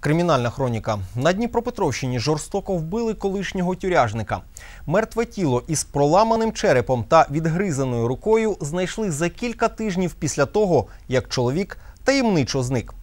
Кримінальна хроніка на Дніпропетровщині жорстоко вбили колишнього тюряжника. Мертве тіло із проламаним черепом та відгризаною рукою знайшли за кілька тижнів після того, як чоловік таємничо зник.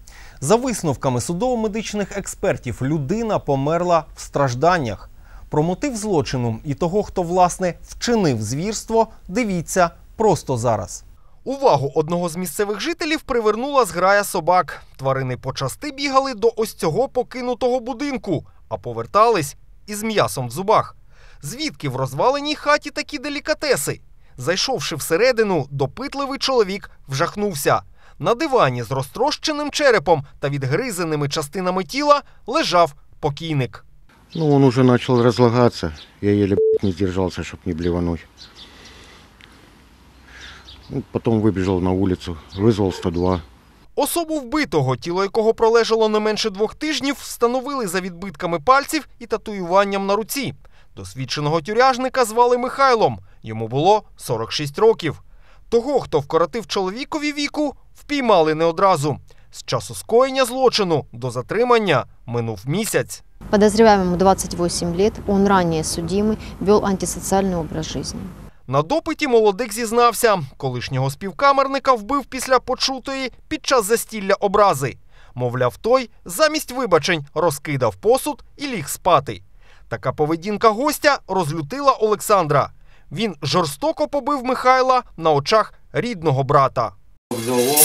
За висновками судово-медичних експертів, людина померла в стражданнях. Про мотив злочину і того, хто власне вчинив звірство, дивіться просто зараз. Увагу одного з місцевих жителів привернула зграя собак. Тварини почасти бігали до ось цього покинутого будинку, а повертались із м'ясом в зубах. Звідки в розваленій хаті такі делікатеси? Зайшовши всередину, допитливий чоловік вжахнувся. На дивані з розтрощеним черепом та відгризаними частинами тіла лежав покійник. Ну, він уже почав розлагатися. Я еле не здержався, щоб не блівануть. Ну, потім вибіжав на вулицю, визвав 102. Особу вбитого, тіло якого пролежало не менше двох тижнів, встановили за відбитками пальців і татуюванням на руці. Досвідченого тюряжника звали Михайлом. Йому було 46 років. Того, хто вкоротив чоловікові віку, впіймали не одразу. З часу скоєння злочину до затримання минув місяць. Подозріваємо 28 лет, он ранее судимый, вел антисоціальний образ жизни. На допиті молодик зізнався, колишнього співкамерника вбив після почутої під час застілля образи. Мовляв, той замість вибачень розкидав посуд і ліг спати. Така поведінка гостя розлютила Олександра. Він жорстоко побив Михайла на очах рідного брата. Взяло,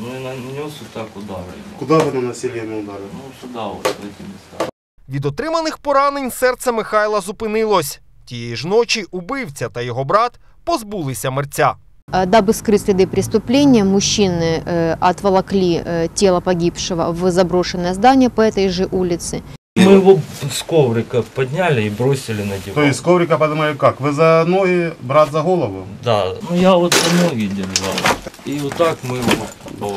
ну і нанес так удари. Куди вони ви наносили ударили? Ну, сюди, ось в ці місця. Від отриманих поранень серце Михайла зупинилось. Тієї ж ночі убивця та його брат позбулися мерця. Е, Дабы скрыть следы преступления, мужчины э, е, отволокли э, е, тело погибшего в заброшенное здание по этой же улице. Мы его с коврика подняли и бросили на диван. То есть с коврика поднимаю как? Вы за ноги, брат за голову? Да, ну я вот за ноги держал. І отак ми його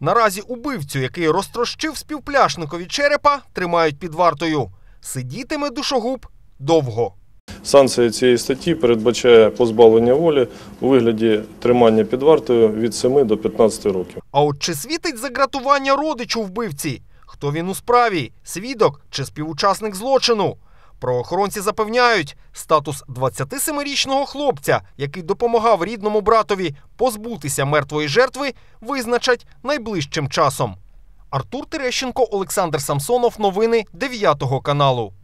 Наразі убивцю, який розтрощив співпляшникові черепа, тримають під вартою. Сидітиме душогуб довго. Санкція цієї статті передбачає позбавлення волі у вигляді тримання під вартою від 7 до 15 років. А от чи світить загратування родичу вбивці? Хто він у справі? Свідок чи співучасник злочину? Правоохоронці запевняють, статус 27-річного хлопця, який допомагав рідному братові позбутися мертвої жертви, визначать найближчим часом. Артур Терещенко, Олександр Самсонов, новини 9 каналу.